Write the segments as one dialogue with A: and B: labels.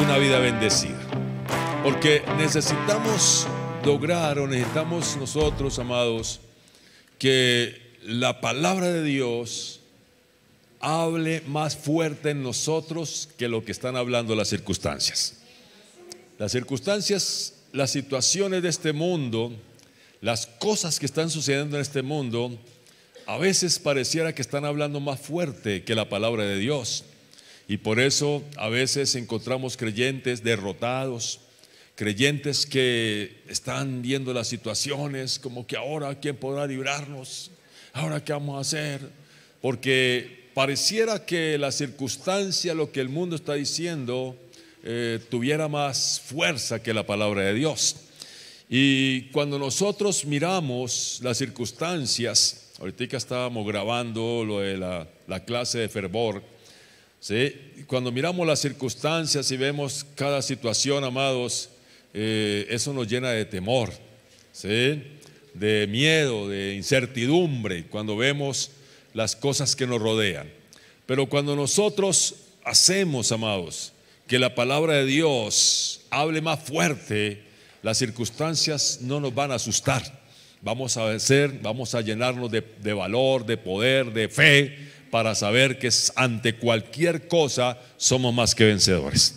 A: una vida bendecida. Porque necesitamos lograr o necesitamos nosotros, amados, que la palabra de Dios hable más fuerte en nosotros que lo que están hablando las circunstancias. Las circunstancias, las situaciones de este mundo, las cosas que están sucediendo en este mundo, a veces pareciera que están hablando más fuerte que la palabra de Dios. Y por eso a veces encontramos creyentes derrotados, creyentes que están viendo las situaciones como que ahora quién podrá librarnos, ahora qué vamos a hacer, porque pareciera que la circunstancia, lo que el mundo está diciendo, eh, tuviera más fuerza que la palabra de Dios. Y cuando nosotros miramos las circunstancias, ahorita estábamos grabando lo de la clase de fervor, cuando miramos las circunstancias y vemos cada situación, amados, eh, eso nos llena de temor, de miedo, de incertidumbre, cuando vemos las cosas que nos rodean. Pero cuando nosotros hacemos, amados, que la palabra de Dios hable más fuerte, las circunstancias no nos van a asustar. Vamos a vencer, vamos a llenarnos de valor, de poder, de fe, para saber que ante cualquier cosa somos más que vencedores.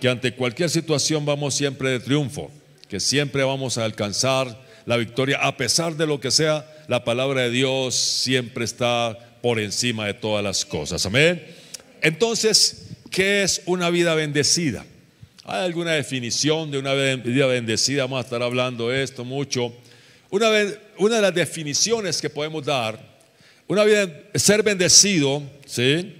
A: Que ante cualquier situación vamos siempre de triunfo, que siempre vamos a alcanzar la victoria, a pesar de lo que sea, la palabra de Dios siempre está por encima de todas las cosas. Amén. Entonces, ¿qué es una vida bendecida? ¿Hay alguna definición de una vida bendecida? Vamos a estar hablando de esto mucho. Una, una de las definiciones que podemos dar ser bendecido, ¿sí?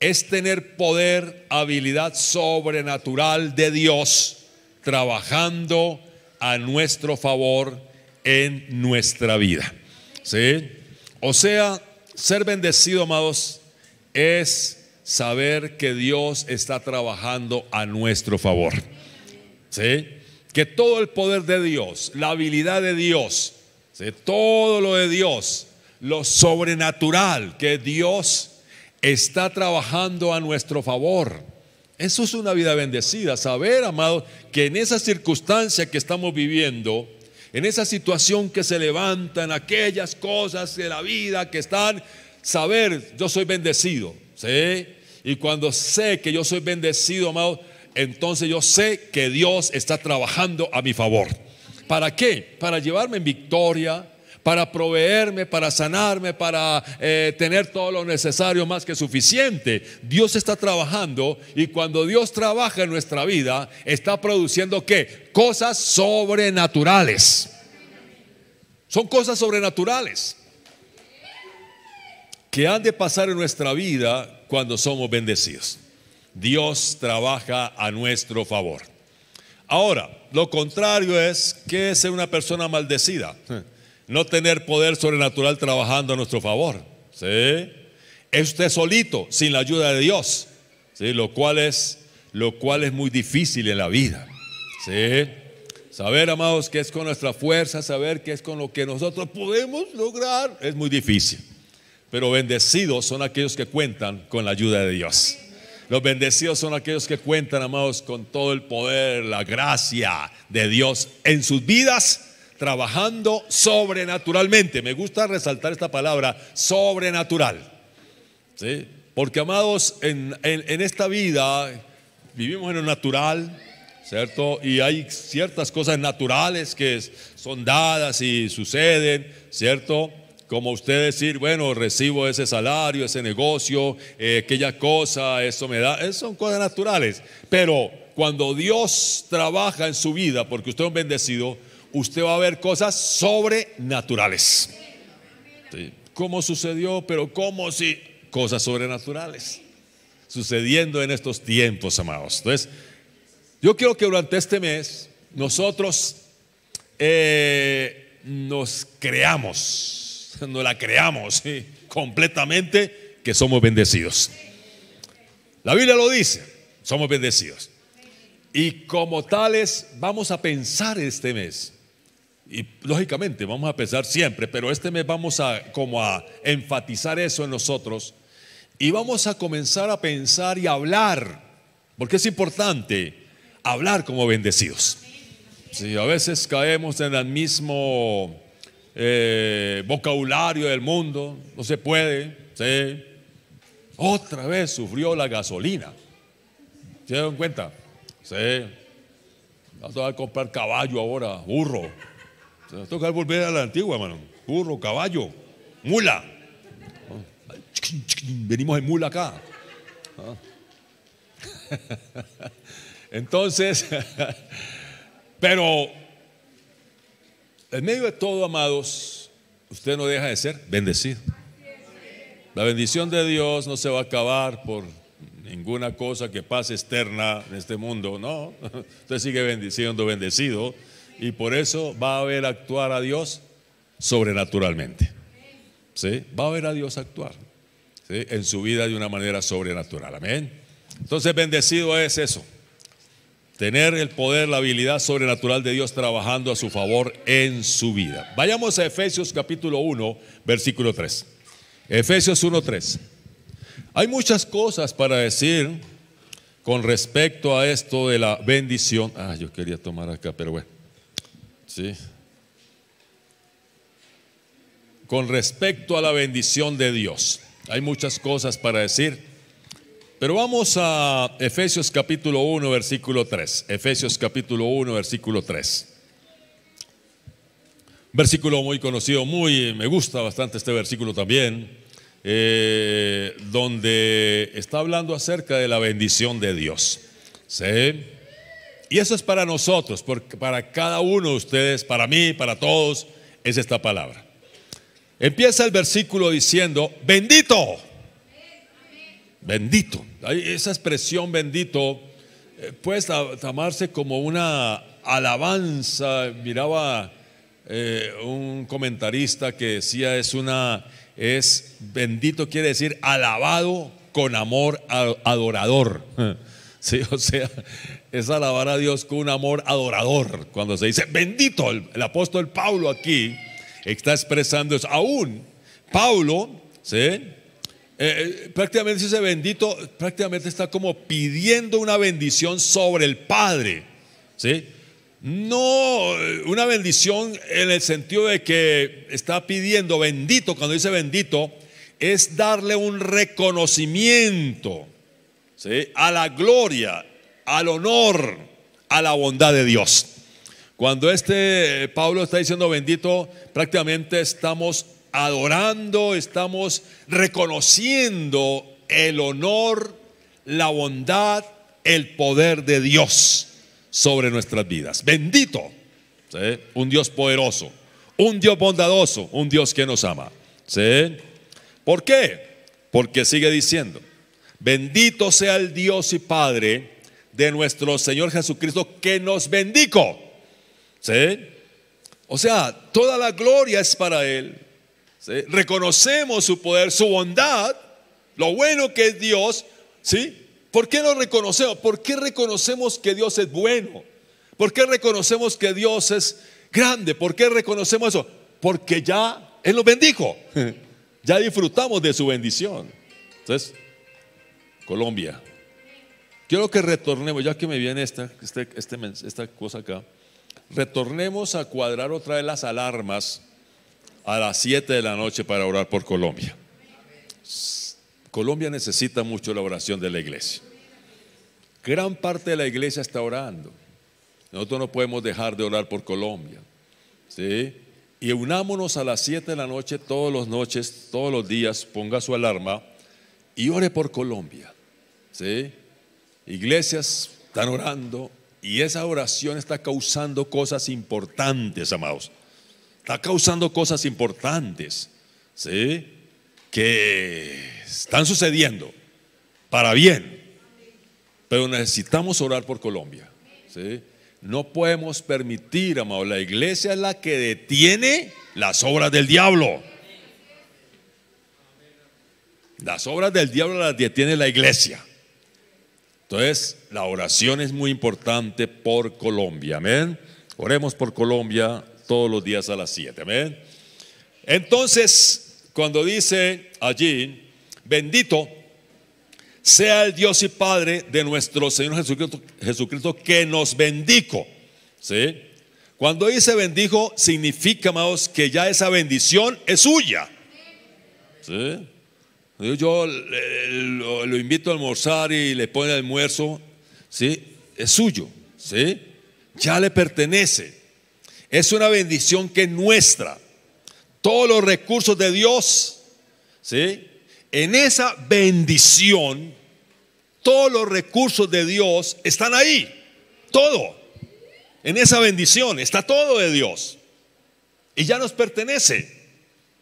A: Es tener poder, habilidad sobrenatural de Dios trabajando a nuestro favor en nuestra vida. ¿Sí? O sea, ser bendecido, amados, es saber que Dios está trabajando a nuestro favor. ¿Sí? Que todo el poder de Dios, la habilidad de Dios, ¿sí? todo lo de Dios lo sobrenatural que Dios está trabajando a nuestro favor. Eso es una vida bendecida, saber, amado que en esa circunstancia que estamos viviendo, en esa situación que se levanta en aquellas cosas de la vida que están, saber, yo soy bendecido, Y cuando sé que yo soy bendecido, amado, entonces yo sé que Dios está trabajando a mi favor. ¿Para qué? Para llevarme en victoria, para proveerme, para sanarme, para eh, tener todo lo necesario más que suficiente. Dios está trabajando y cuando Dios trabaja en nuestra vida, está produciendo qué? Cosas sobrenaturales. Son cosas sobrenaturales que han de pasar en nuestra vida cuando somos bendecidos. Dios trabaja a nuestro favor. Ahora, lo contrario es que es una persona maldecida no tener poder sobrenatural trabajando a nuestro favor. ¿sí? Es usted solito, sin la ayuda de Dios. ¿sí? Lo, cual es, lo cual es muy difícil en la vida. ¿sí? Saber, amados, que es con nuestra fuerza, saber que es con lo que nosotros podemos lograr, es muy difícil. Pero bendecidos son aquellos que cuentan con la ayuda de Dios. Los bendecidos son aquellos que cuentan, amados, con todo el poder, la gracia de Dios en sus vidas trabajando sobrenaturalmente. Me gusta resaltar esta palabra, sobrenatural. ¿Sí? Porque, amados, en, esta vida vivimos en lo natural, ¿cierto? Y hay ciertas cosas naturales que son dadas y suceden, ¿cierto? Como usted decir, bueno, recibo ese salario, ese negocio, eh, aquella cosa, eso me da, son cosas naturales. Pero cuando Dios trabaja en su vida, porque usted es un bendecido, usted va a ver cosas sobrenaturales. ¿Cómo sucedió? Pero ¿cómo si? Cosas sobrenaturales sucediendo en estos tiempos, amados. Entonces, yo quiero que durante este mes nosotros eh, nos creamos, nos la creamos completamente que somos bendecidos. La Biblia lo dice, somos bendecidos. Y como tales, vamos a pensar este mes y lógicamente vamos a pensar siempre, pero este mes vamos a como a enfatizar eso en nosotros y vamos a comenzar a pensar y hablar, porque es importante hablar como bendecidos. si a veces caemos en el mismo eh, vocabulario del mundo, no se puede, Otra vez sufrió la gasolina. ¿Se dan cuenta? Vamos a comprar caballo ahora, burro. Toca volver a la antigua, hermano. Burro, caballo, mula. Venimos en mula acá. Ah. Entonces, pero en medio de todo, amados, usted no deja de ser bendecido. La bendición de Dios no se va a acabar por ninguna cosa que pase externa en este mundo, no. Usted sigue bendiciendo, bendecido y por eso va a ver actuar a Dios sobrenaturalmente. ¿Sí? Va a ver a Dios actuar en su vida de una manera sobrenatural. Amén. Entonces, bendecido es eso. Tener el poder, la habilidad sobrenatural de Dios trabajando a su favor en su vida. Vayamos a Efesios capítulo 1, versículo 3. Efesios 1, 3. Hay muchas cosas para decir con respecto a esto de la bendición. Ah, yo quería tomar acá, pero bueno. Con respecto a la bendición de Dios. Hay muchas cosas para decir, pero vamos a Efesios capítulo 1, versículo 3. Efesios capítulo 1, versículo 3. Versículo muy conocido, muy, me gusta bastante este versículo también, eh, donde está hablando acerca de la bendición de Dios. ¿Sí? Y eso es para nosotros, porque para cada uno de ustedes, para mí, para todos, es esta palabra. Empieza el versículo diciendo, bendito, bendito. Esa expresión bendito eh, puede tomarse como una alabanza. Miraba eh, un comentarista que decía es una, es bendito quiere decir alabado con amor adorador. Sí, o sea, es alabar a Dios con un amor adorador. Cuando se dice bendito, el, apóstol Pablo aquí está expresando eso. Aún Pablo, eh, eh, prácticamente dice bendito, prácticamente está como pidiendo una bendición sobre el Padre. ¿sí? No eh, una bendición en el sentido de que está pidiendo bendito, cuando dice bendito, es darle un reconocimiento ¿sí? a la gloria, al honor, a la bondad de Dios. Cuando este eh, Pablo está diciendo bendito, prácticamente estamos adorando, estamos reconociendo el honor, la bondad, el poder de Dios sobre nuestras vidas. Bendito, un Dios poderoso, un Dios bondadoso, un Dios que nos ama. ¿sí? ¿Por qué? Porque sigue diciendo, bendito sea el Dios y Padre de nuestro Señor Jesucristo que nos bendijo. O sea, toda la gloria es para Él. Reconocemos su poder, su bondad, lo bueno que es Dios. ¿Sí? ¿Por qué lo reconocemos? ¿Por qué reconocemos que Dios es bueno? ¿Por qué reconocemos que Dios es grande? ¿Por qué reconocemos eso? Porque ya Él nos bendijo. Ya disfrutamos de su bendición. Entonces, Colombia, Quiero que retornemos, ya que me viene esta, este, este esta cosa acá, retornemos a cuadrar otra vez las alarmas a las 7 de la noche para orar por Colombia. Colombia necesita mucho la oración de la iglesia. Gran parte de la iglesia está orando. Nosotros no podemos dejar de orar por Colombia. ¿sí? Y unámonos a las 7 de la noche, todas las noches, todos los días, ponga su alarma y ore por Colombia. ¿sí? Iglesias están orando y esa oración está causando cosas importantes, amados. Está causando cosas importantes, ¿sí? Que están sucediendo para bien. Pero necesitamos orar por Colombia, ¿sí? No podemos permitir, amados, la iglesia es la que detiene las obras del diablo. Las obras del diablo las detiene la iglesia. Entonces, la oración es muy importante por Colombia, amén. Oremos por Colombia todos los días a las 7, amén. Entonces, cuando dice allí, bendito sea el Dios y Padre de nuestro Señor Jesucristo, que nos bendijo, ¿sí? Cuando dice bendijo, significa, amados, que ya esa bendición es suya, ¿sí? Yo lo, invito a almorzar y le pone almuerzo, ¿sí? Es suyo, ¿sí? Ya le pertenece. Es una bendición que es nuestra. Todos los recursos de Dios, ¿sí? En esa bendición, todos los recursos de Dios están ahí. Todo. En esa bendición está todo de Dios. Y ya nos pertenece,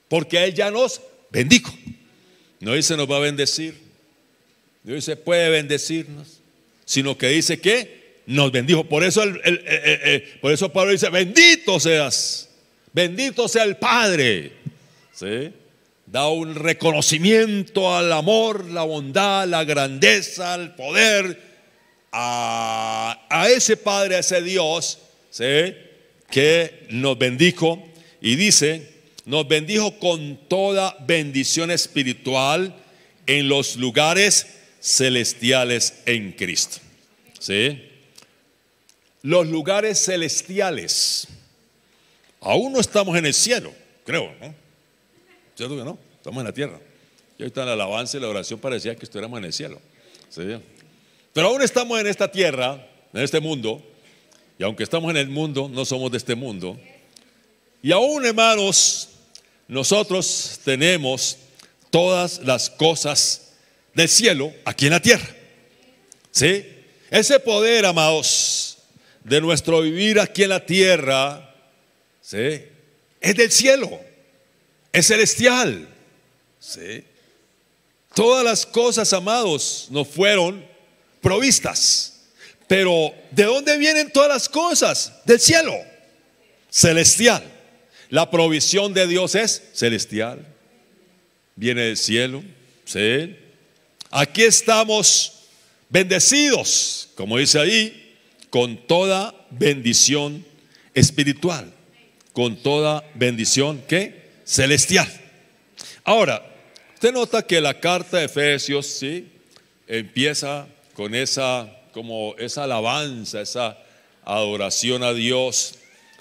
A: porque a Él ya nos bendijo. No dice nos va a bendecir, no dice puede bendecirnos, sino que dice que nos bendijo. Por eso, el, por eso Pablo dice, bendito seas, bendito sea el Padre. ¿Sí? Da un reconocimiento al amor, la bondad, la grandeza, al poder, a, ese Padre, a ese Dios, ¿sí? que nos bendijo y dice, nos bendijo con toda bendición espiritual en los lugares celestiales en Cristo. ¿Sí? Los lugares celestiales. Aún no estamos en el cielo, creo, ¿no? ¿Cierto que no? Estamos en la tierra. Y ahorita en la alabanza y la oración parecía que estuviéramos en el cielo. ¿Sí? Pero aún estamos en esta tierra, en este mundo. Y aunque estamos en el mundo, no somos de este mundo. Y aún, hermanos, nosotros tenemos todas las cosas del cielo aquí en la tierra. ¿Sí? Ese poder, amados, de nuestro vivir aquí en la tierra, ¿sí? Es del cielo, es celestial. ¿Sí? Todas las cosas, amados, nos fueron provistas. Pero ¿de dónde vienen todas las cosas? Del cielo, celestial. La provisión de Dios es celestial. Viene del cielo. Aquí estamos bendecidos, como dice ahí, con toda bendición espiritual. Con toda bendición que celestial. Ahora, usted nota que la carta de Efesios, ¿sí? Empieza con esa, como esa alabanza, esa adoración a Dios.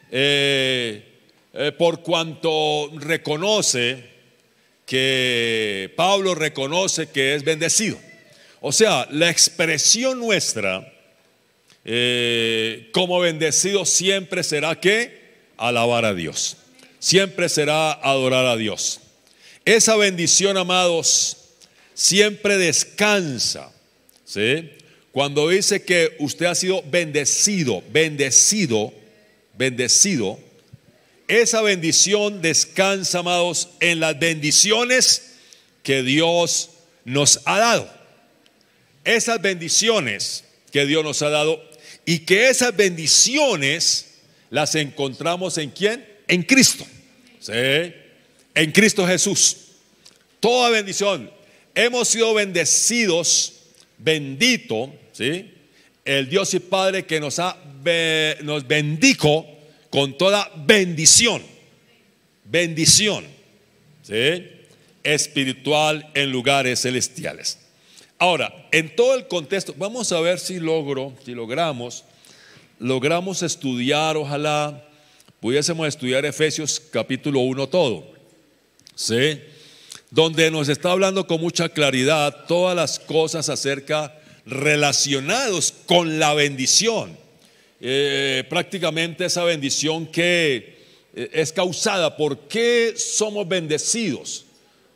A: Eh, eh, por cuanto reconoce que Pablo reconoce que es bendecido. O sea, la expresión nuestra eh, como bendecido siempre será que alabar a Dios, siempre será adorar a Dios. Esa bendición, amados, siempre descansa. Cuando dice que usted ha sido bendecido, bendecido, bendecido, esa bendición descansa, amados, en las bendiciones que Dios nos ha dado. Esas bendiciones que Dios nos ha dado y que esas bendiciones las encontramos en quién? En Cristo. ¿Sí? En Cristo Jesús. Toda bendición. Hemos sido bendecidos, bendito, ¿sí? El Dios y Padre que nos, ha, nos bendijo con toda bendición, bendición espiritual en lugares celestiales. Ahora, en todo el contexto, vamos a ver si logro, si logramos, logramos estudiar, ojalá pudiésemos estudiar Efesios capítulo 1 todo, ¿sí? Donde nos está hablando con mucha claridad todas las cosas acerca relacionados con la bendición eh, prácticamente esa bendición que eh, es causada. ¿Por qué somos bendecidos?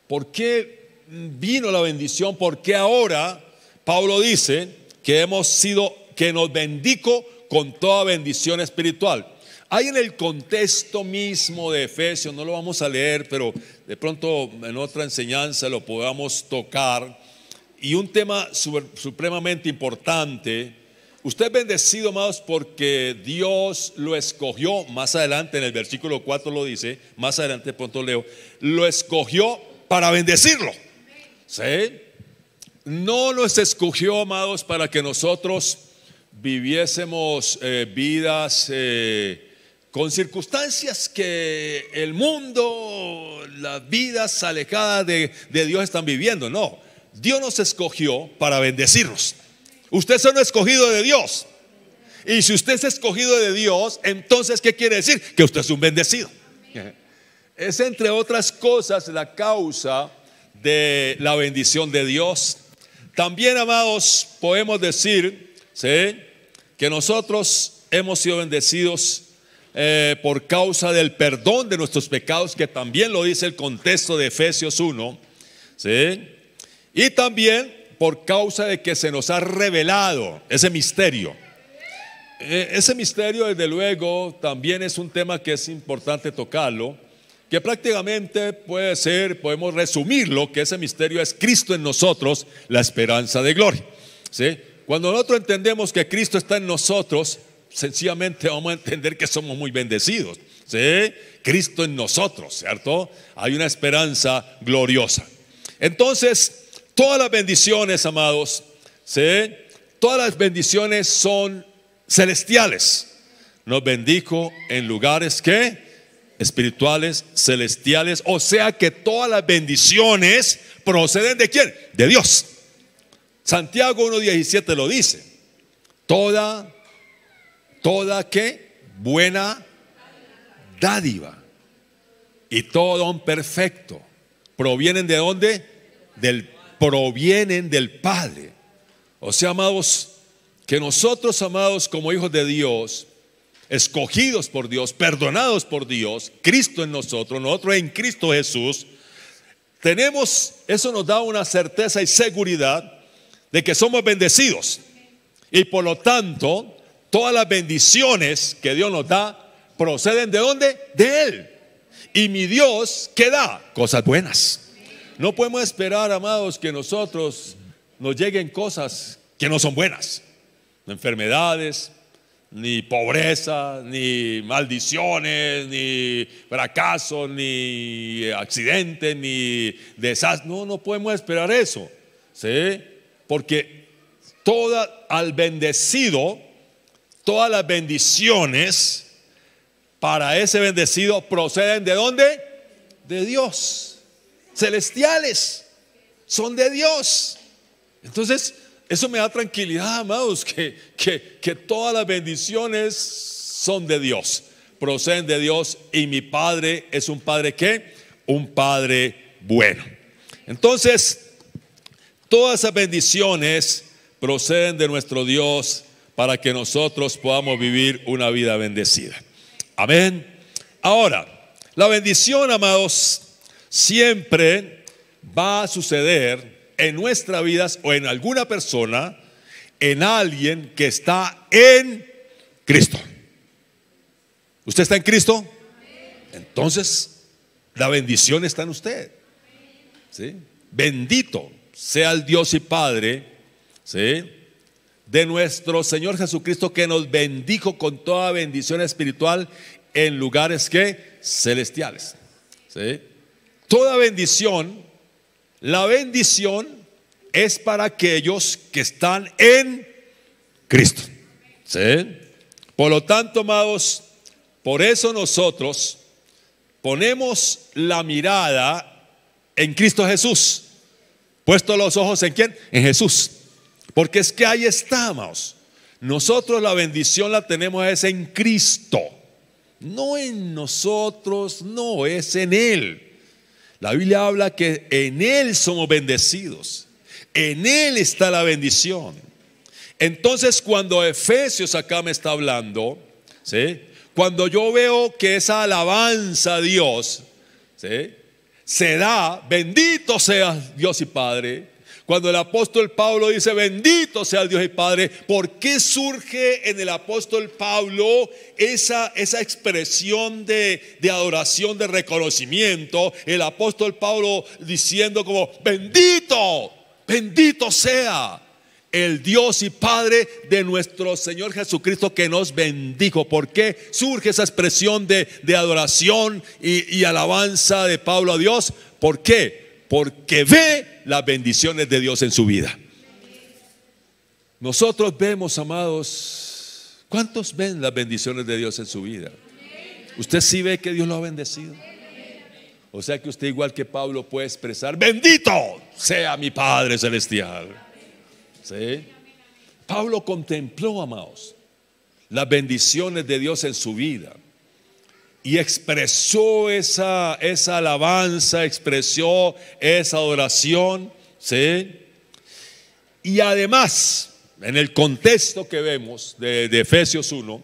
A: ¿Por qué vino la bendición? ¿Por qué ahora Pablo dice que hemos sido, que nos bendico con toda bendición espiritual? Hay en el contexto mismo de Efesios, no lo vamos a leer, pero de pronto en otra enseñanza lo podamos tocar. Y un tema supremamente importante Usted es bendecido, amados, porque Dios lo escogió. Más adelante, en el versículo 4 lo dice, más adelante pronto leo, lo escogió para bendecirlo. ¿Sí? No los escogió, amados, para que nosotros viviésemos eh, vidas eh, con circunstancias que el mundo, las vidas alejadas de, de Dios están viviendo. No, Dios nos escogió para bendecirnos. Usted es un escogido de Dios. Y si usted es escogido de Dios, entonces, ¿qué quiere decir? Que usted es un bendecido. Es, entre otras cosas, la causa de la bendición de Dios. También, amados, podemos decir ¿sí? que nosotros hemos sido bendecidos eh, por causa del perdón de nuestros pecados, que también lo dice el contexto de Efesios 1. ¿sí? Y también por causa de que se nos ha revelado ese misterio. Eh, ese misterio, desde luego, también es un tema que es importante tocarlo, que prácticamente puede ser, podemos resumirlo, que ese misterio es Cristo en nosotros, la esperanza de gloria. ¿sí? Cuando nosotros entendemos que Cristo está en nosotros, sencillamente vamos a entender que somos muy bendecidos. ¿sí? Cristo en nosotros, ¿cierto? Hay una esperanza gloriosa. Entonces, Todas las bendiciones, amados, ¿sí? todas las bendiciones son celestiales. Nos bendijo en lugares que espirituales, celestiales, o sea que todas las bendiciones proceden de quién? De Dios. Santiago 1:17 lo dice. Toda toda qué? Buena dádiva y todo don perfecto provienen de dónde? Del provienen del Padre. O sea, amados, que nosotros, amados, como hijos de Dios, escogidos por Dios, perdonados por Dios, Cristo en nosotros, nosotros en Cristo Jesús, tenemos, eso nos da una certeza y seguridad de que somos bendecidos. Y por lo tanto, todas las bendiciones que Dios nos da proceden de dónde? De Él. Y mi Dios, ¿qué da? Cosas buenas. No podemos esperar, amados, que nosotros nos lleguen cosas que no son buenas. Enfermedades, ni pobreza, ni maldiciones, ni fracaso, ni accidente, ni desastre. No, no podemos esperar eso. ¿sí? Porque toda, al bendecido, todas las bendiciones para ese bendecido proceden de dónde? De Dios celestiales, son de Dios. Entonces, eso me da tranquilidad, amados, que, que, que todas las bendiciones son de Dios, proceden de Dios y mi Padre es un Padre que, un Padre bueno. Entonces, todas esas bendiciones proceden de nuestro Dios para que nosotros podamos vivir una vida bendecida. Amén. Ahora, la bendición, amados, siempre va a suceder en nuestras vidas o en alguna persona, en alguien que está en Cristo. ¿Usted está en Cristo? Entonces, la bendición está en usted. Bendito sea el Dios y Padre de nuestro Señor Jesucristo que nos bendijo con toda bendición espiritual en lugares que celestiales. Toda bendición, la bendición es para aquellos que están en Cristo. ¿Sí? Por lo tanto, amados, por eso nosotros ponemos la mirada en Cristo Jesús. Puesto los ojos en quién? En Jesús. Porque es que ahí estamos. Nosotros la bendición la tenemos es en Cristo. No en nosotros, no es en Él. La Biblia habla que en Él somos bendecidos. En Él está la bendición. Entonces cuando Efesios acá me está hablando, cuando yo veo que esa alabanza a Dios ¿sí? se da, bendito sea Dios y Padre, cuando el apóstol Pablo dice, bendito sea el Dios y Padre, ¿por qué surge en el apóstol Pablo esa, esa expresión de, adoración, de reconocimiento? El apóstol Pablo diciendo como, bendito, bendito sea el Dios y Padre de nuestro Señor Jesucristo que nos bendijo. ¿Por qué surge esa expresión de, de adoración y, y, alabanza de Pablo a Dios? ¿Por qué? Porque ve las bendiciones de Dios en su vida. Nosotros vemos, amados, ¿cuántos ven las bendiciones de Dios en su vida? Usted sí ve que Dios lo ha bendecido. O sea que usted igual que Pablo puede expresar, bendito sea mi Padre Celestial. Pablo contempló, amados, las bendiciones de Dios en su vida y expresó esa, esa alabanza, expresó esa adoración, ¿sí? Y además, en el contexto que vemos de, Efesios 1,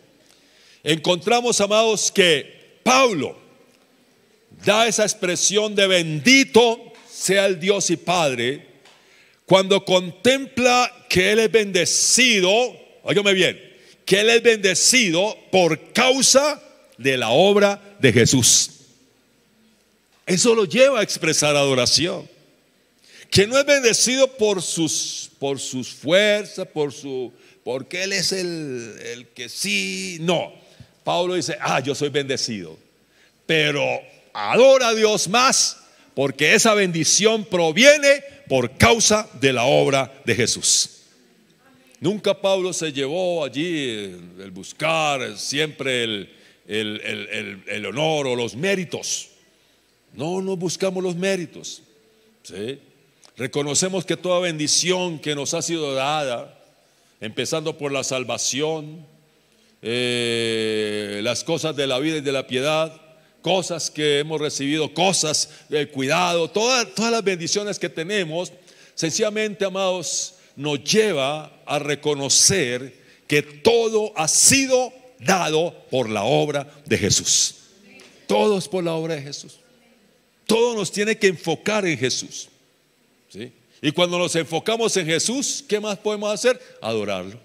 A: encontramos, amados, que Pablo da esa expresión de bendito sea el Dios y Padre, cuando contempla que Él es bendecido, óigame bien, que Él es bendecido por causa de la obra de Jesús. Eso lo lleva a expresar adoración. Que no es bendecido por sus, por sus fuerzas, por su, porque Él es el, el que sí, no. Pablo dice, ah, yo soy bendecido, pero adora a Dios más porque esa bendición proviene por causa de la obra de Jesús. Nunca Pablo se llevó allí el buscar, siempre el, el, honor o los méritos. No, no buscamos los méritos. Reconocemos que toda bendición que nos ha sido dada, empezando por la salvación, eh, las cosas de la vida y de la piedad, cosas que hemos recibido, cosas del cuidado, todas, todas las bendiciones que tenemos, sencillamente, amados, nos lleva a reconocer que todo ha sido dado por la obra de Jesús. Todos por la obra de Jesús. Todo nos tiene que enfocar en Jesús. Y cuando nos enfocamos en Jesús, ¿qué más podemos hacer? Adorarlo.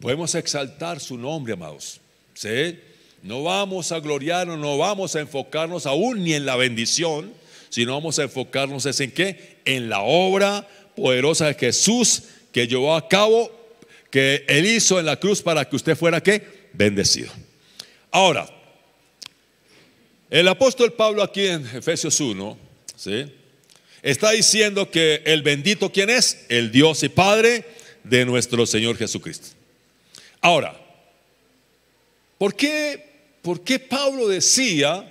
A: Podemos exaltar su nombre, amados. ¿sí? No vamos a gloriarnos, no vamos a enfocarnos aún ni en la bendición, sino vamos a enfocarnos en qué? En la obra poderosa de Jesús que llevó a cabo, que Él hizo en la cruz para que usted fuera qué? bendecido. Ahora, el apóstol Pablo aquí en Efesios 1, está diciendo que el bendito quién es? El Dios y Padre de nuestro Señor Jesucristo. Ahora, ¿por qué, por qué Pablo decía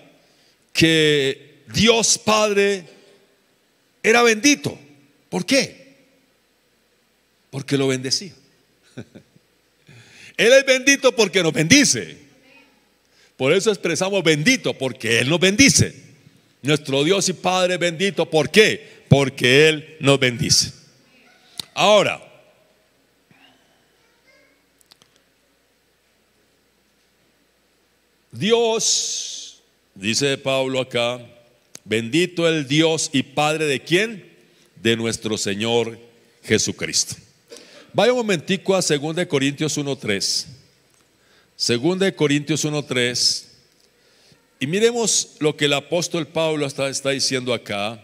A: que Dios Padre era bendito? ¿Por qué? Porque lo bendecía. Él es bendito porque nos bendice. Por eso expresamos bendito, porque Él nos bendice. Nuestro Dios y Padre bendito. ¿Por qué? Porque Él nos bendice. Ahora, Dios, dice Pablo acá, bendito el Dios y Padre de quién? De nuestro Señor Jesucristo. Vaya un momentico a 2 Corintios 1.3. 2 Corintios 1.3. Y miremos lo que el apóstol Pablo está, diciendo acá.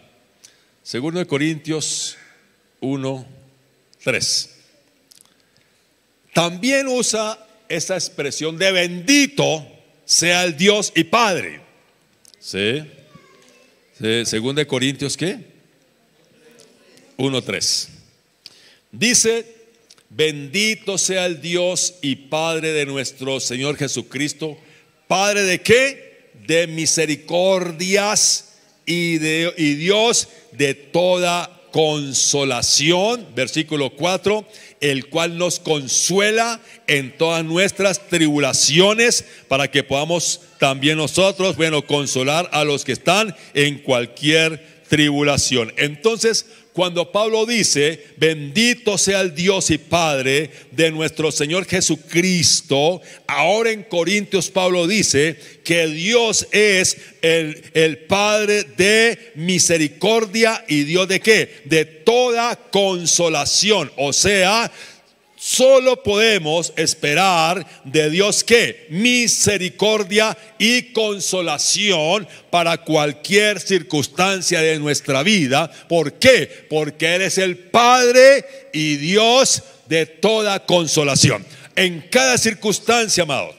A: 2 Corintios 1.3. También usa esa expresión de bendito sea el Dios y Padre. ¿Sí? 2 de Corintios, ¿qué? 1.3. Dice, Bendito sea el Dios y Padre de nuestro Señor Jesucristo. Padre de qué? De misericordias y, de, y Dios de toda consolación. Versículo 4. El cual nos consuela en todas nuestras tribulaciones para que podamos también nosotros, bueno, consolar a los que están en cualquier tribulación. Entonces, cuando Pablo dice, bendito sea el Dios y Padre de nuestro Señor Jesucristo, ahora en Corintios Pablo dice que Dios es el, el Padre de misericordia y Dios de qué? De toda consolación. O sea, Solo podemos esperar de Dios que misericordia y consolación para cualquier circunstancia de nuestra vida. ¿Por qué? Porque eres el Padre y Dios de toda consolación. En cada circunstancia, amado,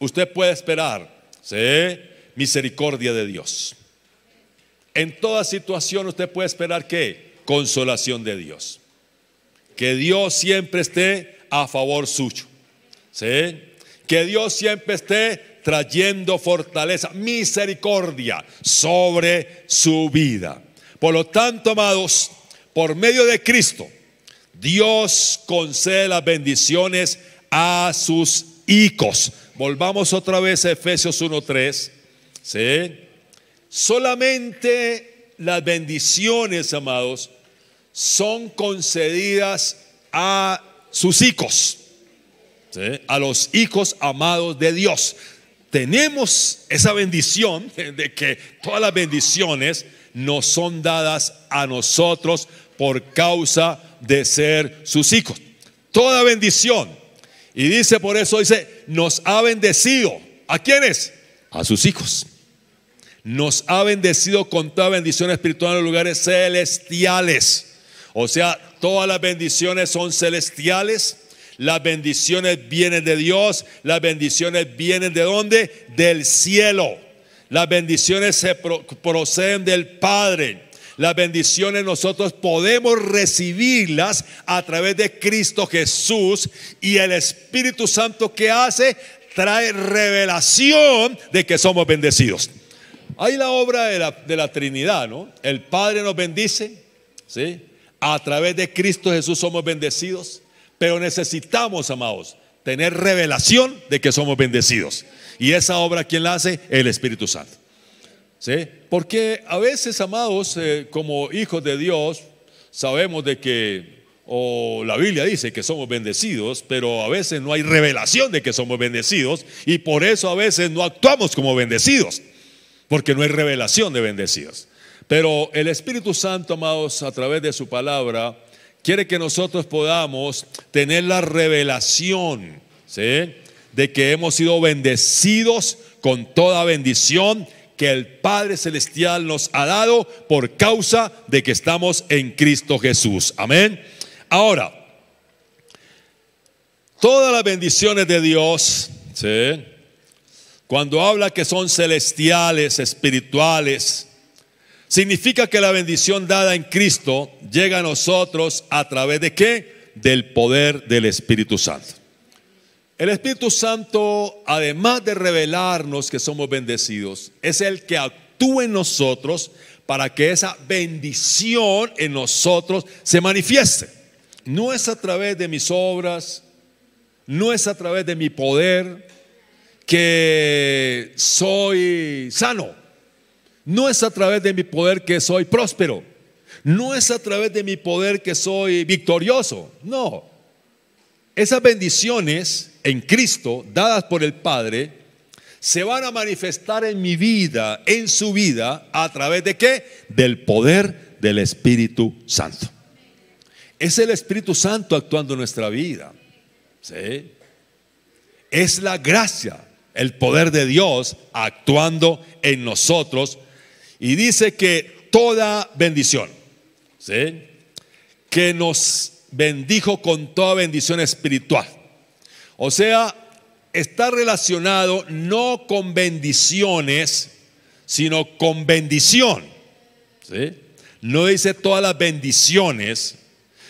A: usted puede esperar ¿sí? misericordia de Dios. En toda situación usted puede esperar que consolación de Dios que Dios siempre esté a favor suyo. ¿Sí? Que Dios siempre esté trayendo fortaleza, misericordia sobre su vida. Por lo tanto, amados, por medio de Cristo, Dios concede las bendiciones a sus hijos. Volvamos otra vez a Efesios 1.3. ¿Sí? Solamente las bendiciones, amados, son concedidas a sus hijos, a los hijos amados de Dios. Tenemos esa bendición de que todas las bendiciones nos son dadas a nosotros por causa de ser sus hijos. Toda bendición. Y dice por eso, dice, nos ha bendecido. ¿A Quienes, A sus hijos. Nos ha bendecido con toda bendición espiritual en los lugares celestiales. O sea, Todas las bendiciones son celestiales. Las bendiciones vienen de Dios. Las bendiciones vienen de dónde? Del cielo. Las bendiciones se proceden del Padre. Las bendiciones nosotros podemos recibirlas a través de Cristo Jesús y el Espíritu Santo que hace trae revelación de que somos bendecidos. Hay la obra de la, de la Trinidad, ¿no? El Padre nos bendice, ¿sí? A través de Cristo Jesús somos bendecidos, pero necesitamos, amados, tener revelación de que somos bendecidos. Y esa obra, ¿quién la hace? El Espíritu Santo. ¿Sí? Porque a veces, amados, eh, como hijos de Dios, sabemos de que, o la Biblia dice que somos bendecidos, pero a veces no hay revelación de que somos bendecidos y por eso a veces no actuamos como bendecidos, porque no hay revelación de bendecidos. Pero el Espíritu Santo, amados, a través de su palabra, quiere que nosotros podamos tener la revelación ¿sí? de que hemos sido bendecidos con toda bendición que el Padre Celestial nos ha dado por causa de que estamos en Cristo Jesús. Amén. Ahora, todas las bendiciones de Dios, cuando habla que son celestiales, espirituales, Significa que la bendición dada en Cristo llega a nosotros a través de qué? Del poder del Espíritu Santo. El Espíritu Santo, además de revelarnos que somos bendecidos, es el que actúa en nosotros para que esa bendición en nosotros se manifieste. No es a través de mis obras, no es a través de mi poder que soy sano no es a través de mi poder que soy próspero. No es a través de mi poder que soy victorioso. No. Esas bendiciones en Cristo, dadas por el Padre, se van a manifestar en mi vida, en su vida, a través de qué? Del poder del Espíritu Santo. Es el Espíritu Santo actuando en nuestra vida. ¿sí? Es la gracia, el poder de Dios actuando en nosotros y dice que toda bendición, ¿sí? que nos bendijo con toda bendición espiritual. O sea, está relacionado no con bendiciones, sino con bendición. ¿sí? No dice todas las bendiciones,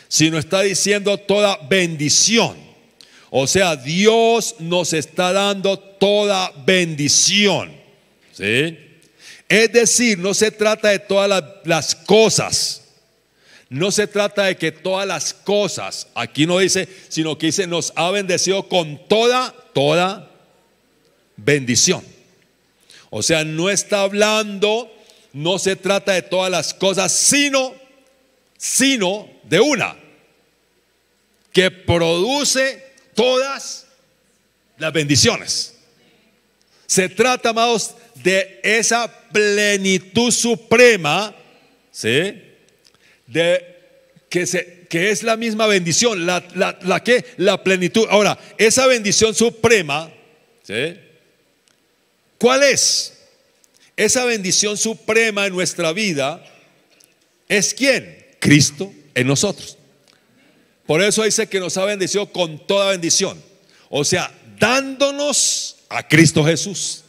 A: sino está diciendo toda bendición. O sea, Dios nos está dando toda bendición. ¿Sí? Es decir, no se trata de todas las, cosas. No se trata de que todas las cosas, aquí no dice, sino que dice, nos ha bendecido con toda, toda bendición. O sea, no está hablando, no se trata de todas las cosas, sino, sino de una, que produce todas las bendiciones. Se trata, amados, de esa plenitud suprema, ¿sí? De que, es la misma bendición, la, la, que, la plenitud. Ahora, esa bendición suprema, ¿sí? ¿Cuál es? Esa bendición suprema en nuestra vida es quién? Cristo en nosotros. Por eso dice que nos ha bendecido con toda bendición. O sea, dándonos a Cristo Jesús.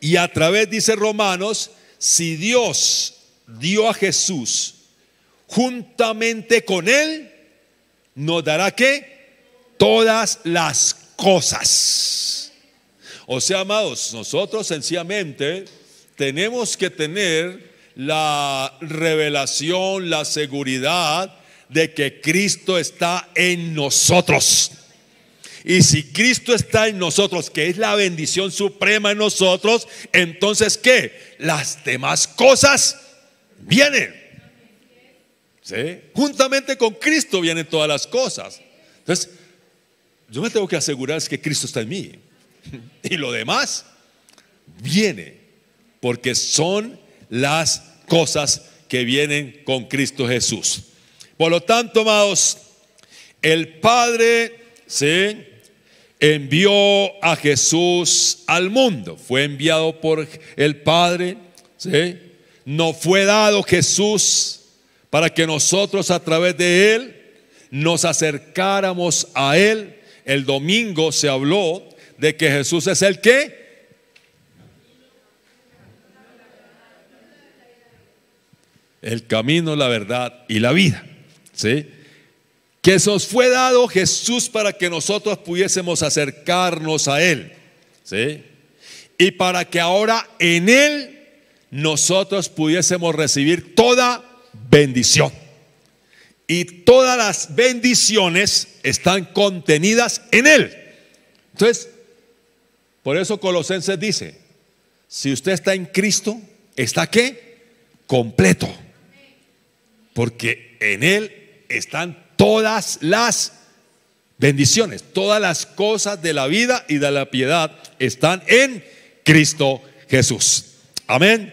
A: Y a través, dice Romanos, si Dios dio a Jesús juntamente con Él, nos dará que todas las cosas. O sea, amados, nosotros sencillamente tenemos que tener la revelación, la seguridad de que Cristo está en nosotros. Y si Cristo está en nosotros, que es la bendición suprema en nosotros, entonces ¿qué? Las demás cosas vienen. ¿Sí? Juntamente con Cristo vienen todas las cosas. Entonces, yo me tengo que asegurar que Cristo está en mí. Y lo demás viene, porque son las cosas que vienen con Cristo Jesús. Por lo tanto, amados, el Padre, ¿sí? envió a Jesús al mundo. Fue enviado por el Padre. ¿sí? No fue dado Jesús para que nosotros a través de Él nos acercáramos a Él. El domingo se habló de que Jesús es el que el camino, la verdad y la vida. ¿Sí? que nos fue dado Jesús para que nosotros pudiésemos acercarnos a Él. ¿sí? Y para que ahora en Él nosotros pudiésemos recibir toda bendición. Y todas las bendiciones están contenidas en Él. Entonces, por eso Colosenses dice, si usted está en Cristo, ¿está qué? Completo. Porque en Él están todas las bendiciones, todas las cosas de la vida y de la piedad están en Cristo Jesús. Amén.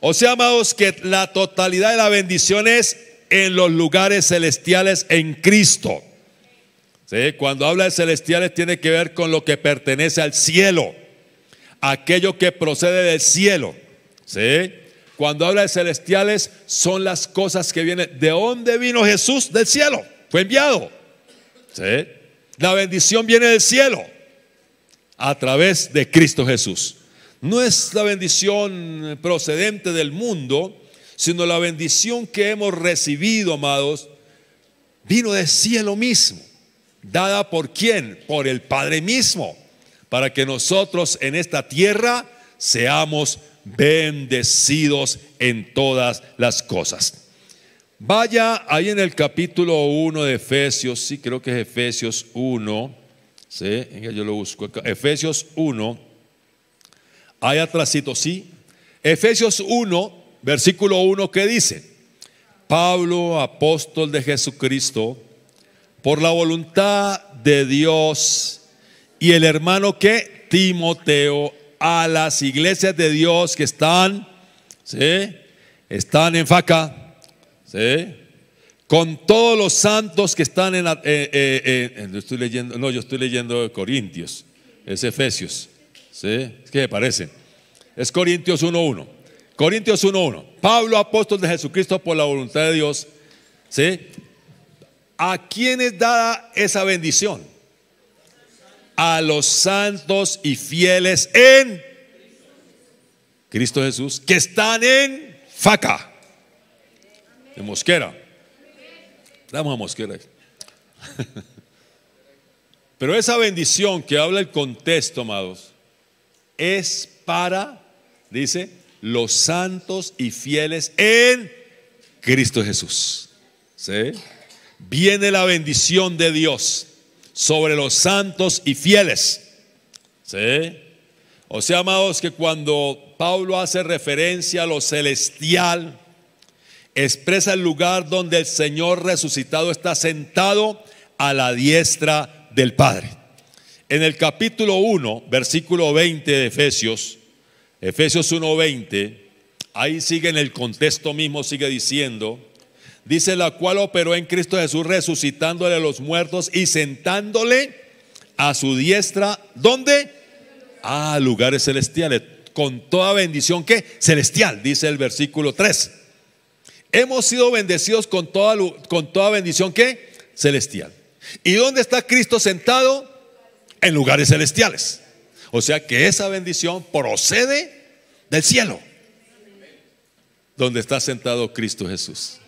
A: O sea, amados, que la totalidad de la bendición es en los lugares celestiales en Cristo. ¿Sí? Cuando habla de celestiales tiene que ver con lo que pertenece al cielo, aquello que procede del cielo. ¿Sí? Cuando habla de celestiales son las cosas que vienen. ¿De dónde vino Jesús? Del cielo. Fue enviado. La bendición viene del cielo a través de Cristo Jesús. No es la bendición procedente del mundo, sino la bendición que hemos recibido, amados, vino del cielo mismo. ¿Dada por quién? Por el Padre mismo, para que nosotros en esta tierra seamos bendecidos en todas las cosas. Vaya ahí en el capítulo 1 de Efesios, sí, creo que es Efesios 1, ¿sí? yo lo busco Efesios 1, ahí atrásito, sí. Efesios 1, versículo 1, ¿qué dice? Pablo, apóstol de Jesucristo, por la voluntad de Dios y el hermano que Timoteo a las iglesias de Dios que están, ¿sí? Están en Faca ¿Sí? Con todos los santos que están en... Eh, eh, eh, estoy leyendo, no, yo estoy leyendo Corintios, es Efesios. ¿Sí? ¿Qué me parece? Es Corintios 1.1. Corintios 1.1. Pablo, apóstol de Jesucristo por la voluntad de Dios. ¿Sí? ¿A quién es dada esa bendición? A los santos y fieles en Cristo Jesús, que están en Faca de Mosquera. Damos a Mosquera. Pero esa bendición que habla el contexto, amados, es para, dice, los santos y fieles en Cristo Jesús. ¿Sí? Viene la bendición de Dios sobre los santos y fieles. ¿Sí? O sea, amados, que cuando Pablo hace referencia a lo celestial, expresa el lugar donde el Señor resucitado está sentado a la diestra del Padre. En el capítulo 1, versículo 20 de Efesios, Efesios 1:20, ahí sigue en el contexto mismo, sigue diciendo, dice la cual operó en Cristo Jesús resucitándole a los muertos y sentándole a su diestra, ¿dónde? A ah, lugares celestiales, con toda bendición que celestial, dice el versículo 3 hemos sido bendecidos con toda, con toda bendición ¿qué? celestial. ¿Y dónde está Cristo sentado? En lugares celestiales. O sea que esa bendición procede del cielo, donde está sentado Cristo Jesús.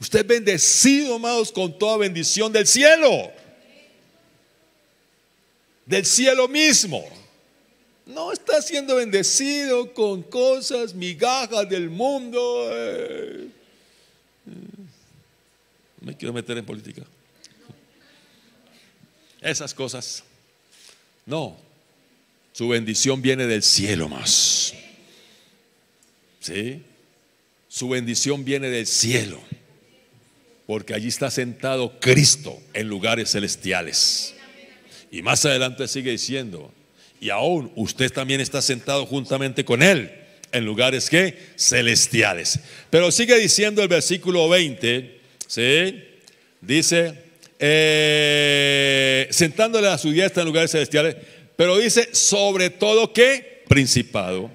A: Usted es bendecido, amados, con toda bendición del cielo. Del cielo mismo. No está siendo bendecido con cosas, migajas del mundo me quiero meter en política. Esas cosas. No, su bendición viene del cielo más. ¿Sí? Su bendición viene del cielo. Porque allí está sentado Cristo en lugares celestiales. Y más adelante sigue diciendo, y aún usted también está sentado juntamente con Él en lugares que celestiales. Pero sigue diciendo el versículo 20, ¿sí? Dice, eh, sentándole a su diestra en lugares celestiales, pero dice, sobre todo que principado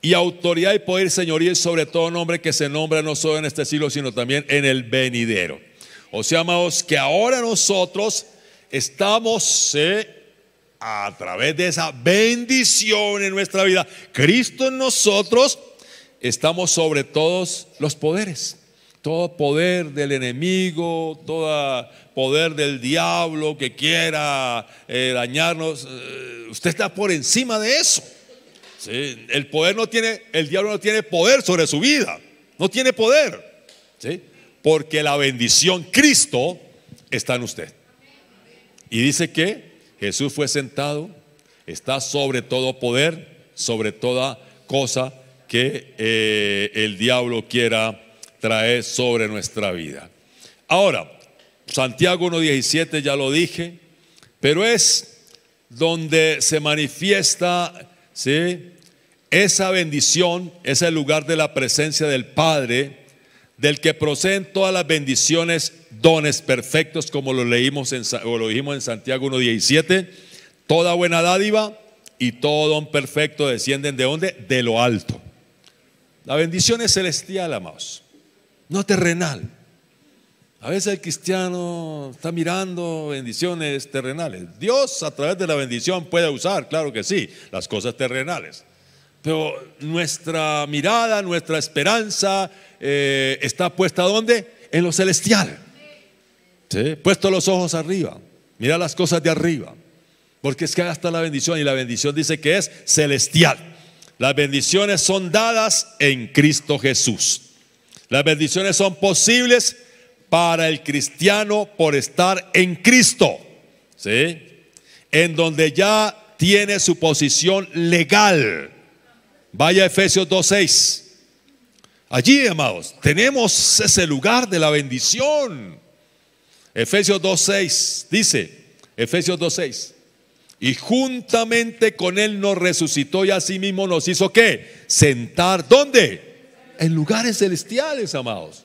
A: y autoridad y poder señoría y sobre todo nombre que se nombra no solo en este siglo, sino también en el venidero. O sea, amados, que ahora nosotros estamos a través de esa bendición en nuestra vida. Cristo en nosotros estamos sobre todos los poderes todo poder del enemigo, todo poder del diablo que quiera eh, dañarnos, eh, usted está por encima de eso. El poder no tiene, el diablo no tiene poder sobre su vida, no tiene poder, ¿sí? porque la bendición Cristo está en usted. Y dice que Jesús fue sentado, está sobre todo poder, sobre toda cosa que eh, el diablo quiera trae sobre nuestra vida. Ahora, Santiago 1.17 ya lo dije, pero es donde se manifiesta esa bendición, es el lugar de la presencia del Padre, del que proceden todas las bendiciones, dones perfectos, como lo, leímos en, o lo dijimos en Santiago 1.17, toda buena dádiva y todo don perfecto descienden de dónde? De lo alto. La bendición es celestial, amados no terrenal. A veces el cristiano está mirando bendiciones terrenales. Dios a través de la bendición puede usar, claro que sí, las cosas terrenales. Pero nuestra mirada, nuestra esperanza eh, está puesta donde En lo celestial. ¿Sí? Puesto los ojos arriba. Mira las cosas de arriba. Porque es que hasta la bendición y la bendición dice que es celestial. Las bendiciones son dadas en Cristo Jesús. Las bendiciones son posibles para el cristiano por estar en Cristo, ¿sí? En donde ya tiene su posición legal. Vaya Efesios 2.6. Allí, amados, tenemos ese lugar de la bendición. Efesios 2.6 dice, Efesios 2.6, y juntamente con él nos resucitó y asimismo mismo nos hizo que sentar, ¿dónde? en lugares celestiales, amados,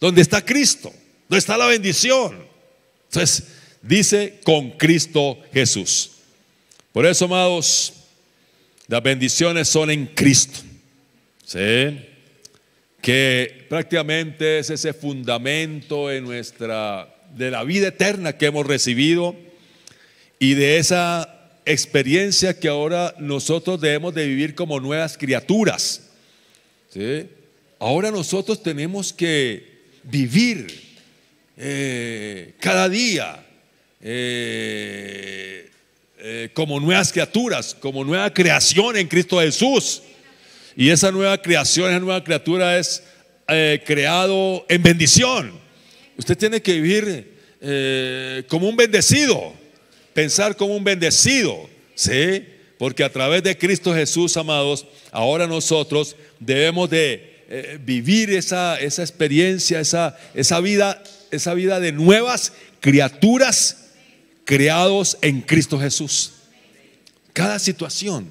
A: donde está Cristo, donde está la bendición. Entonces, dice con Cristo Jesús. Por eso, amados, las bendiciones son en Cristo. ¿Sí? Que prácticamente es ese fundamento en nuestra, de la vida eterna que hemos recibido y de esa experiencia que ahora nosotros debemos de vivir como nuevas criaturas. Ahora nosotros tenemos que vivir eh, cada día eh, eh, como nuevas criaturas, como nueva creación en Cristo Jesús. Y esa nueva creación, esa nueva criatura es creado en bendición. Usted tiene que vivir como un bendecido, pensar como un bendecido, ¿sí? Porque a través de Cristo Jesús, amados, ahora nosotros debemos de eh, vivir esa, esa experiencia, esa, esa, vida, esa vida de nuevas criaturas creados en Cristo Jesús. Cada situación,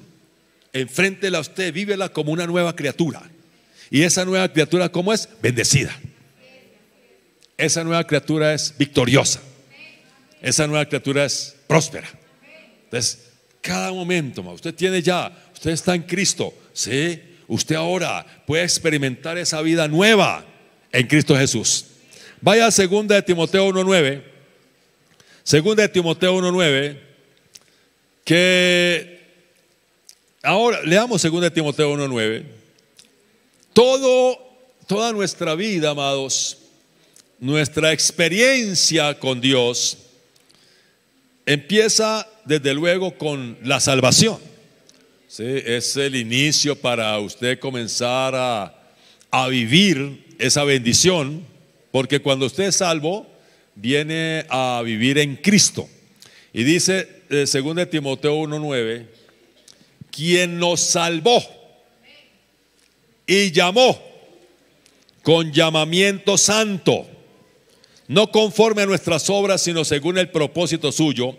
A: enfréntela a usted, vívela como una nueva criatura. Y esa nueva criatura, ¿cómo es? Bendecida. Esa nueva criatura es victoriosa. Esa nueva criatura es próspera. Entonces, cada momento. Usted tiene ya, usted está en Cristo, ¿sí? Usted ahora puede experimentar esa vida nueva en Cristo Jesús. Vaya a 2 de Timoteo 1.9, 2 de Timoteo 1.9, que ahora leamos 2 de Timoteo 1.9. Todo, toda nuestra vida, amados, nuestra experiencia con Dios empieza desde luego con la salvación. es el inicio para usted comenzar a, vivir esa bendición, porque cuando usted es salvo, viene a vivir en Cristo. Y dice, eh, según Timoteo 1.9, quien nos salvó y llamó con llamamiento santo, no conforme a nuestras obras, sino según el propósito suyo,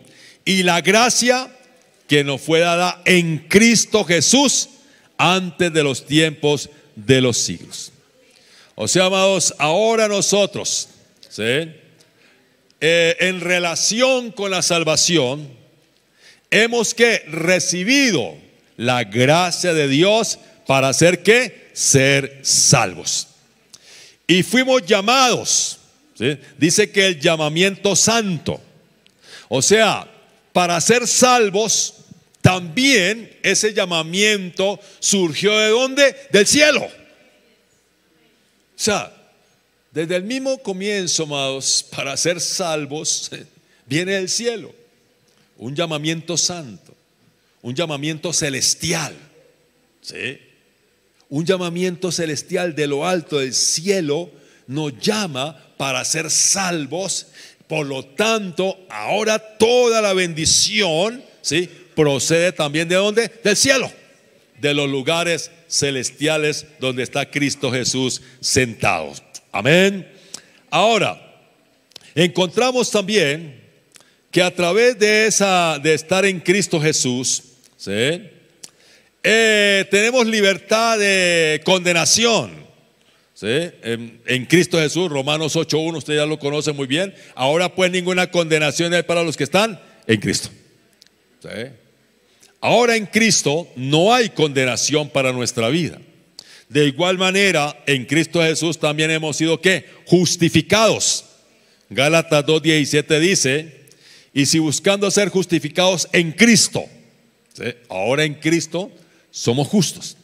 A: y la gracia que nos fue dada en Cristo Jesús antes de los tiempos de los siglos. O sea, amados, ahora nosotros, eh, en relación con la salvación, hemos que recibido la gracia de Dios para hacer que ser salvos. Y fuimos llamados, dice que el llamamiento santo, o sea, para ser salvos, también ese llamamiento surgió de dónde? Del cielo. O sea, desde el mismo comienzo, amados, para ser salvos, viene del cielo. Un llamamiento santo, un llamamiento celestial. ¿sí? Un llamamiento celestial de lo alto del cielo nos llama para ser salvos por lo tanto, ahora toda la bendición, ¿sí? Procede también de dónde? Del cielo, de los lugares celestiales donde está Cristo Jesús sentado. Amén. Ahora, encontramos también que a través de esa de estar en Cristo Jesús, ¿sí? Eh, tenemos libertad de condenación. En, Cristo Jesús, Romanos 8.1, usted ya lo conoce muy bien. Ahora pues ninguna condenación hay para los que están en Cristo. Ahora en Cristo no hay condenación para nuestra vida. De igual manera, en Cristo Jesús también hemos sido ¿qué? Justificados. Gálatas 2.17 dice, y si buscando ser justificados en Cristo, ahora en Cristo somos justos.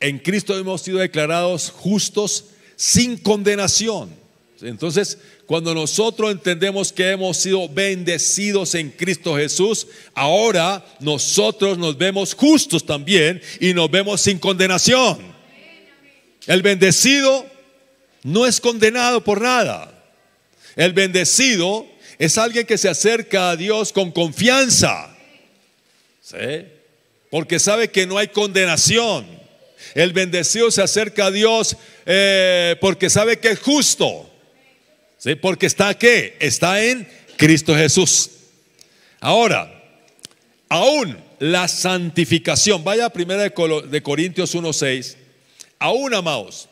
A: En Cristo hemos sido declarados justos sin condenación. Entonces, cuando nosotros entendemos que hemos sido bendecidos en Cristo Jesús, ahora nosotros nos vemos justos también y nos vemos sin condenación. El bendecido no es condenado por nada. El bendecido es alguien que se acerca a Dios con confianza. Porque sabe que no hay condenación. El bendecido se acerca a Dios eh, porque sabe que es justo. ¿Sí? Porque está qué? Está en Cristo Jesús. Ahora, aún la santificación, vaya a primera de Corintios 1.6, aún amados,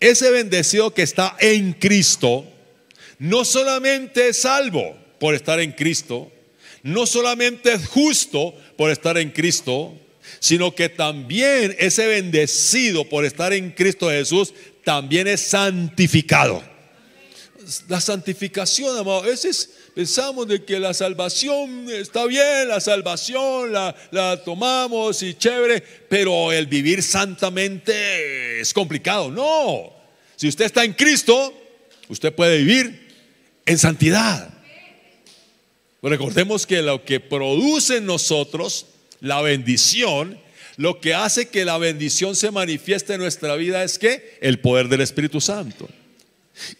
A: ese bendecido que está en Cristo, no solamente es salvo por estar en Cristo, no solamente es justo por estar en Cristo, sino que también ese bendecido por estar en Cristo Jesús también es santificado. La santificación, amado, a veces pensamos de que la salvación está bien, la salvación la, la tomamos y chévere, pero el vivir santamente es complicado. No, si usted está en Cristo, usted puede vivir en santidad. Recordemos que lo que produce en nosotros la bendición, lo que hace que la bendición se manifieste en nuestra vida es que el poder del Espíritu Santo.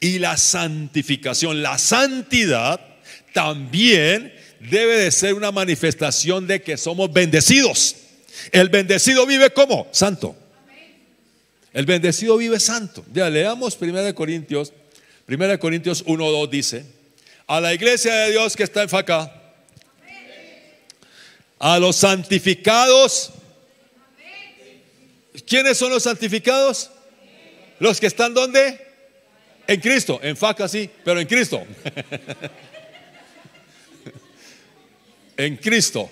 A: Y la santificación, la santidad también debe de ser una manifestación de que somos bendecidos. El bendecido vive como santo. El bendecido vive santo. Ya leamos 1 Corintios, 1 Corintios 1:2 dice, a la iglesia de Dios que está en faca a los santificados. ¿Quiénes son los santificados? Los que están donde? En Cristo, en faca sí, pero en Cristo. en Cristo.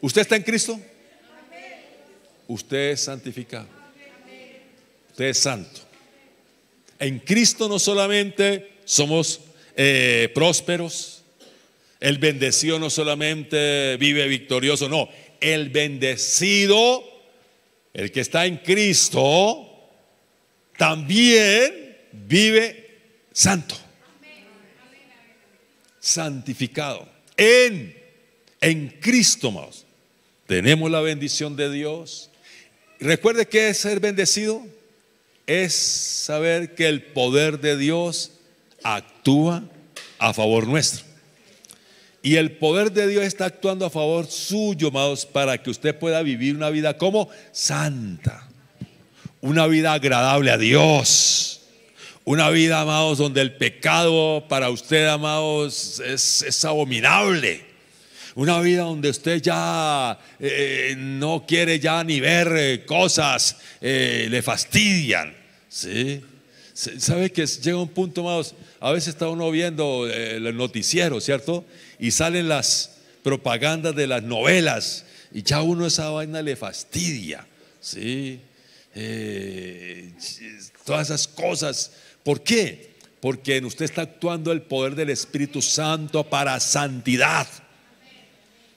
A: ¿Usted está en Cristo? Usted es santificado. Usted es santo. En Cristo no solamente somos eh, prósperos, el bendecido no solamente vive victorioso, no. El bendecido, el que está en Cristo, también vive santo. Santificado. En, en Cristo, más. Tenemos la bendición de Dios. Recuerde que ser bendecido. Es saber que el poder de Dios actúa a favor nuestro. Y el poder de Dios está actuando a favor suyo, amados, para que usted pueda vivir una vida como santa, una vida agradable a Dios, una vida, amados, donde el pecado para usted, amados, es, abominable. Una vida donde usted ya eh, eh, no quiere ya ni ver eh, cosas, le fastidian. ¿sí? ¿Sabe que llega un punto, amados? A veces está uno viendo el noticiero, ¿cierto? y salen las propagandas de las novelas y ya uno esa vaina le fastidia, ¿sí? Eh, todas esas cosas. ¿Por qué? Porque en usted está actuando el poder del Espíritu Santo para santidad.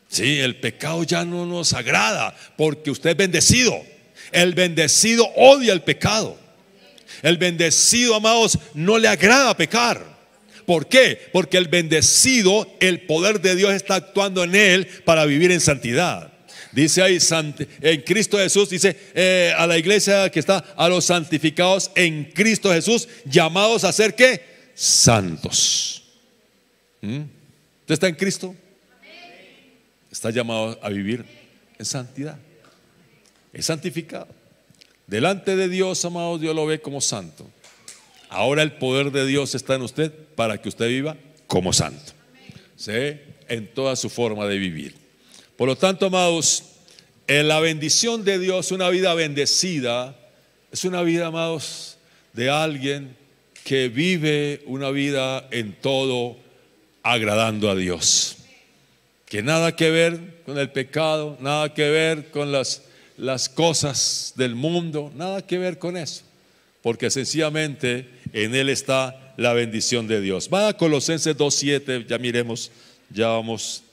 A: Sí, el pecado ya no nos agrada porque usted es bendecido. El bendecido odia el pecado. El bendecido, amados, no le agrada pecar. ¿Por qué? Porque el bendecido, el poder de Dios está actuando en él para vivir en santidad. Dice ahí, en Cristo Jesús, dice eh, a la iglesia que está, a los santificados en Cristo Jesús, llamados a ser qué? Santos. ¿Mm? ¿Usted está en Cristo? Está llamado a vivir en santidad. Es santificado. Delante de Dios, amado, Dios lo ve como santo. Ahora el poder de Dios está en usted para que usted viva como santo. ¿Sí? En toda su forma de vivir. Por lo tanto, amados, en la bendición de Dios, una vida bendecida, es una vida, amados, de alguien que vive una vida en todo agradando a Dios. Que nada que ver con el pecado, nada que ver con las, las cosas del mundo, nada que ver con eso porque sencillamente en Él está la bendición de Dios. Va a Colosenses 2.7, ya miremos, ya vamos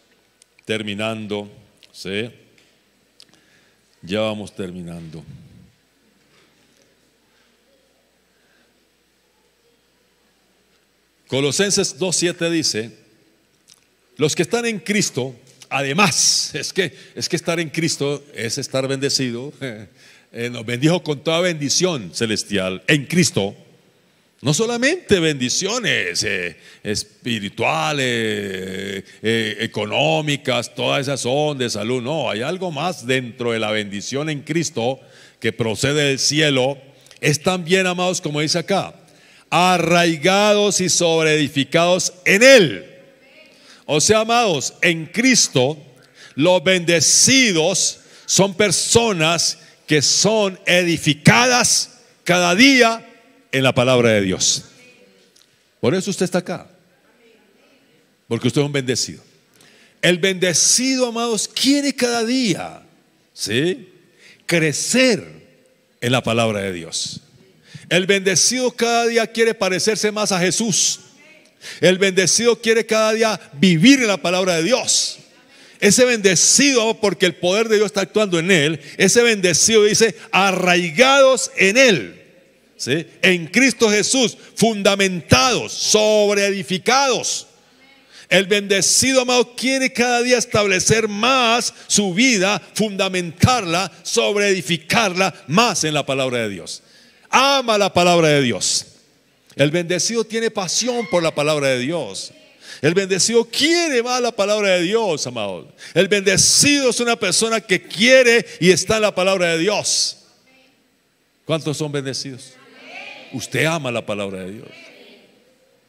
A: terminando, ¿sí? Ya vamos terminando. Colosenses 2.7 dice, los que están en Cristo, además, es que, es que estar en Cristo es estar bendecido, eh, nos bendijo con toda bendición celestial en Cristo. No solamente bendiciones eh, espirituales, eh, económicas, todas esas son de salud. No, hay algo más dentro de la bendición en Cristo que procede del cielo. Es también, amados, como dice acá, arraigados y sobreedificados en Él. O sea, amados, en Cristo los bendecidos son personas que son edificadas cada día en la palabra de Dios. Por eso usted está acá. Porque usted es un bendecido. El bendecido, amados, quiere cada día, ¿sí? Crecer en la palabra de Dios. El bendecido cada día quiere parecerse más a Jesús. El bendecido quiere cada día vivir en la palabra de Dios. Ese bendecido, porque el poder de Dios está actuando en él, ese bendecido dice, arraigados en él, en Cristo Jesús, fundamentados, sobreedificados. El bendecido amado quiere cada día establecer más su vida, fundamentarla, sobreedificarla más en la palabra de Dios. Ama la palabra de Dios. El bendecido tiene pasión por la palabra de Dios. El bendecido quiere más la palabra de Dios, amado. El bendecido es una persona que quiere y está en la palabra de Dios. ¿Cuántos son bendecidos? Usted ama la palabra de Dios.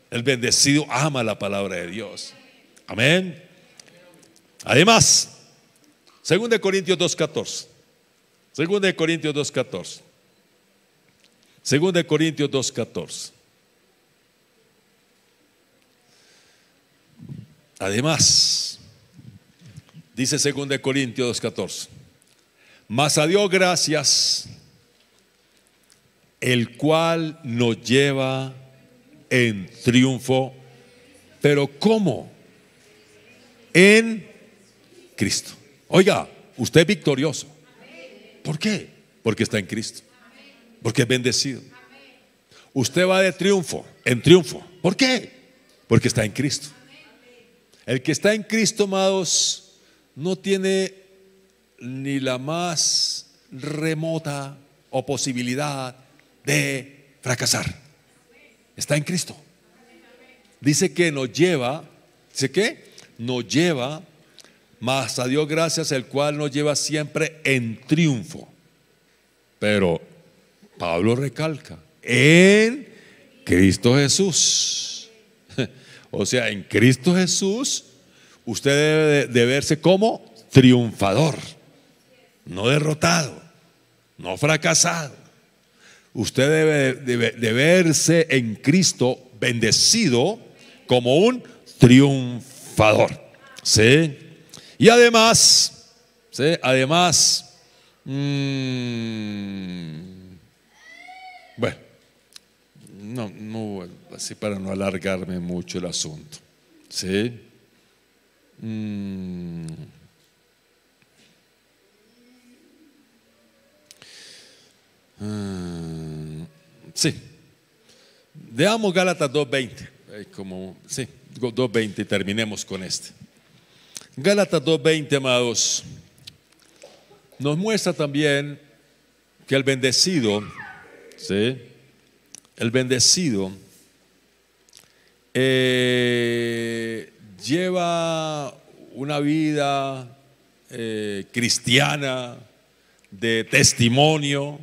A: El bendecido ama la palabra de Dios. Amén. Además, 2 Corintios 2.14. de Corintios 2.14. de Corintios 2.14. Además, dice 2 Corintios 2.14, mas a Dios gracias, el cual nos lleva en triunfo, pero ¿cómo? En Cristo. Oiga, usted es victorioso. ¿Por qué? Porque está en Cristo. Porque es bendecido. Usted va de triunfo en triunfo. ¿Por qué? Porque está en Cristo. El que está en Cristo, amados, no tiene ni la más remota o posibilidad de fracasar. Está en Cristo. Dice que nos lleva, dice que nos lleva, más a Dios gracias, el cual nos lleva siempre en triunfo. Pero Pablo recalca, en Cristo Jesús. O sea, en Cristo Jesús, usted debe de verse como triunfador, no derrotado, no fracasado. Usted debe de, verse en Cristo bendecido como un triunfador. ¿Sí? Y además, ¿sí? además, mm, bueno, no, no, así para no alargarme mucho el asunto. ¿Sí? Mm. Ah, sí. Veamos Gálatas 2.20. Como, sí, 2.20 y terminemos con este. Gálatas 2.20, amados, nos muestra también que el bendecido, ¿sí? el bendecido, eh, lleva una vida eh, cristiana de testimonio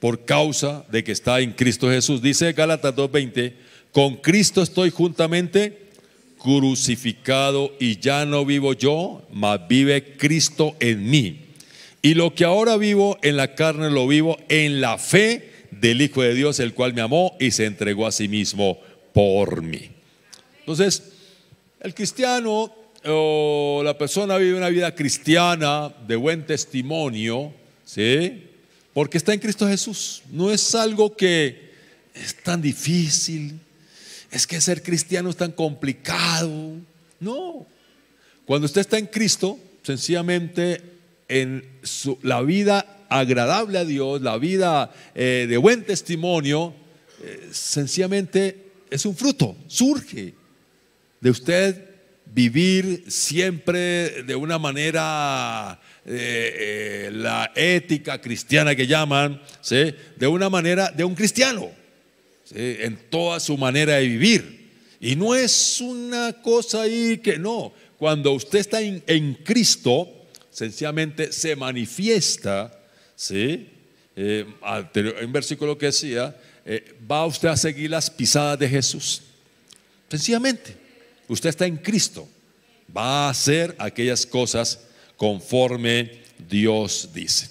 A: por causa de que está en Cristo Jesús. Dice Gálatas 2.20, con Cristo estoy juntamente crucificado y ya no vivo yo, mas vive Cristo en mí. Y lo que ahora vivo en la carne lo vivo en la fe del Hijo de Dios, el cual me amó y se entregó a sí mismo por mí. Entonces, el cristiano o la persona vive una vida cristiana de buen testimonio, ¿sí? Porque está en Cristo Jesús. No es algo que es tan difícil, es que ser cristiano es tan complicado. No. Cuando usted está en Cristo, sencillamente en su, la vida agradable a Dios, la vida eh, de buen testimonio, eh, sencillamente es un fruto, surge de usted vivir siempre de una manera, eh, la ética cristiana que llaman, de una manera de un cristiano, en toda su manera de vivir. Y no es una cosa ahí que no, cuando usted está en Cristo, sencillamente se manifiesta ¿sí? Eh, versículo que decía, eh, va usted a seguir las pisadas de Jesús. Sencillamente, usted está en Cristo, va a hacer aquellas cosas conforme Dios dice.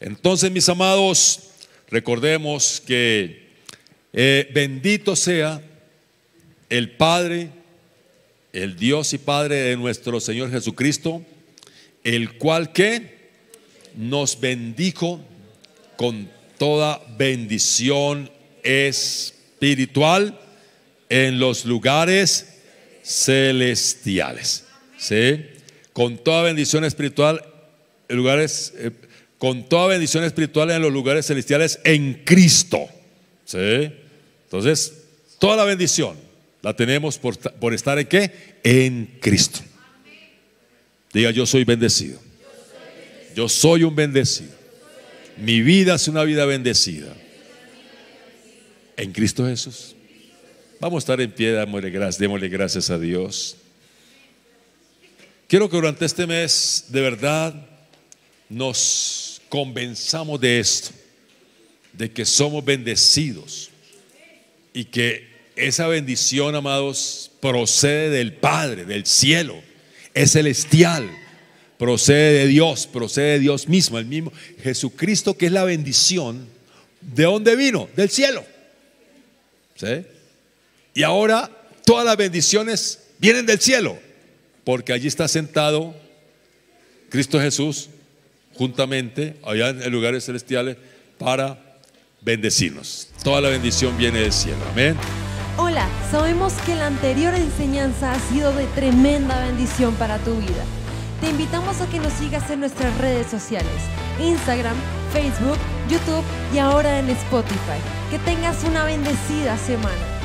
A: Entonces, mis amados, recordemos que eh, bendito sea el Padre, el Dios y Padre de nuestro Señor Jesucristo, el cual que nos bendijo con toda bendición espiritual en los lugares celestiales. ¿Sí? Con toda bendición espiritual en lugares eh, con toda bendición espiritual en los lugares celestiales en Cristo. ¿Sí? Entonces, toda la bendición la tenemos por, por estar en qué? En Cristo. Diga, yo soy bendecido. Yo soy un bendecido. Mi vida es una vida bendecida. En Cristo Jesús. Vamos a estar en pie, démosle gracias, démosle gracias a Dios. Quiero que durante este mes de verdad nos convenzamos de esto, de que somos bendecidos y que esa bendición, amados, procede del Padre, del cielo, es celestial procede de Dios, procede de Dios mismo, el mismo Jesucristo que es la bendición. ¿De dónde vino? Del cielo. ¿Sí? Y ahora todas las bendiciones vienen del cielo, porque allí está sentado Cristo Jesús juntamente allá en lugares celestiales para bendecirnos. Toda la bendición viene del cielo. Amén. Hola, sabemos que la anterior enseñanza ha sido de tremenda bendición para tu vida te invitamos a que nos sigas en nuestras redes sociales, Instagram, Facebook, YouTube y ahora en Spotify. Que tengas una bendecida semana.